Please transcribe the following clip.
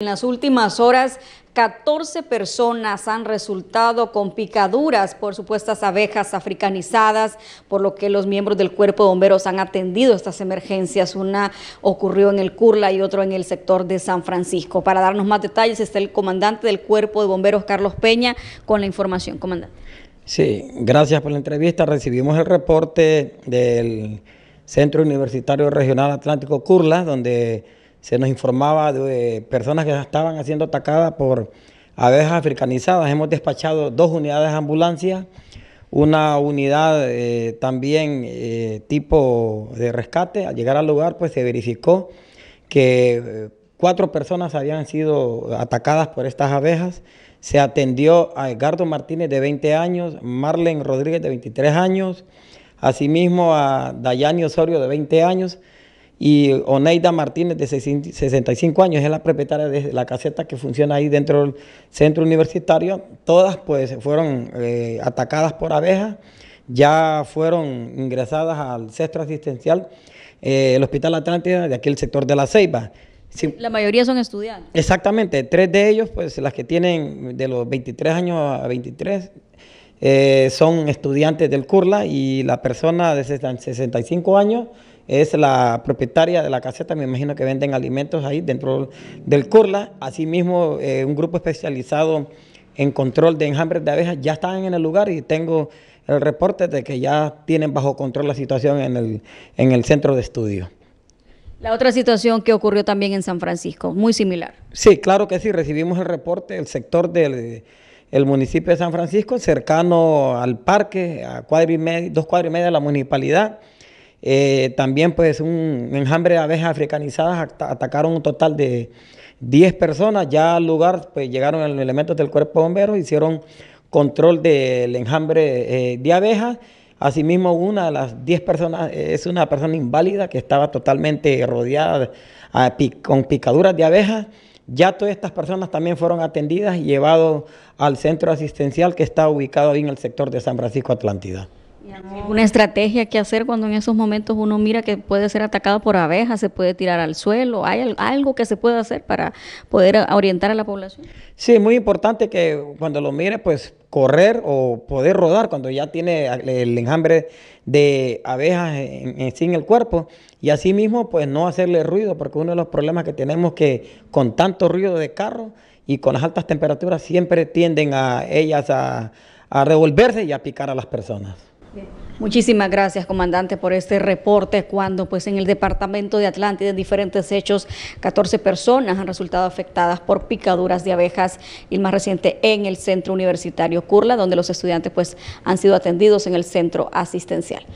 En las últimas horas, 14 personas han resultado con picaduras por supuestas abejas africanizadas, por lo que los miembros del cuerpo de bomberos han atendido estas emergencias. Una ocurrió en el Curla y otro en el sector de San Francisco. Para darnos más detalles está el comandante del cuerpo de bomberos, Carlos Peña, con la información. Comandante. Sí, gracias por la entrevista. Recibimos el reporte del Centro Universitario Regional Atlántico Curla, donde se nos informaba de eh, personas que estaban siendo atacadas por abejas africanizadas. Hemos despachado dos unidades de ambulancia, una unidad eh, también eh, tipo de rescate. Al llegar al lugar, pues se verificó que cuatro personas habían sido atacadas por estas abejas. Se atendió a Edgardo Martínez de 20 años, Marlen Rodríguez de 23 años, asimismo a Dayani Osorio de 20 años y Oneida Martínez, de 65 años, es la propietaria de la caseta que funciona ahí dentro del centro universitario. Todas pues fueron eh, atacadas por abejas, ya fueron ingresadas al centro asistencial, eh, el Hospital Atlántida, de aquí el sector de La Ceiba. La mayoría son estudiantes. Exactamente, tres de ellos, pues las que tienen de los 23 años a 23, eh, son estudiantes del CURLA y la persona de 65 años es la propietaria de la caseta, me imagino que venden alimentos ahí dentro del CURLA. Asimismo, eh, un grupo especializado en control de enjambres de abejas ya están en el lugar y tengo el reporte de que ya tienen bajo control la situación en el, en el centro de estudio. La otra situación que ocurrió también en San Francisco, muy similar. Sí, claro que sí, recibimos el reporte, el sector del el municipio de San Francisco, cercano al parque, a dos cuadros y medio de la municipalidad. Eh, también pues un enjambre de abejas africanizadas atacaron un total de 10 personas. Ya al lugar pues llegaron los elementos del cuerpo bombero, hicieron control del enjambre eh, de abejas. Asimismo, una de las 10 personas eh, es una persona inválida que estaba totalmente rodeada con picaduras de abejas. Ya todas estas personas también fueron atendidas y llevadas al centro asistencial que está ubicado ahí en el sector de San Francisco Atlántida. Una estrategia que hacer cuando en esos momentos uno mira que puede ser atacado por abejas, se puede tirar al suelo, ¿hay algo que se puede hacer para poder eh, orientar a la población? Sí, es muy importante que cuando lo mire, pues correr o poder rodar cuando ya tiene el enjambre de abejas en, el cuerpo y asimismo pues no hacerle ruido porque uno de los problemas que tenemos que con tanto ruido de carro y con las altas temperaturas siempre tienden a ellas a revolverse y a picar a las personas. Muchísimas gracias, comandante, por este reporte, cuando pues en el departamento de Atlántida, en diferentes hechos, 14 personas han resultado afectadas por picaduras de abejas y el más reciente en el centro universitario Curla, donde los estudiantes pues han sido atendidos en el centro asistencial.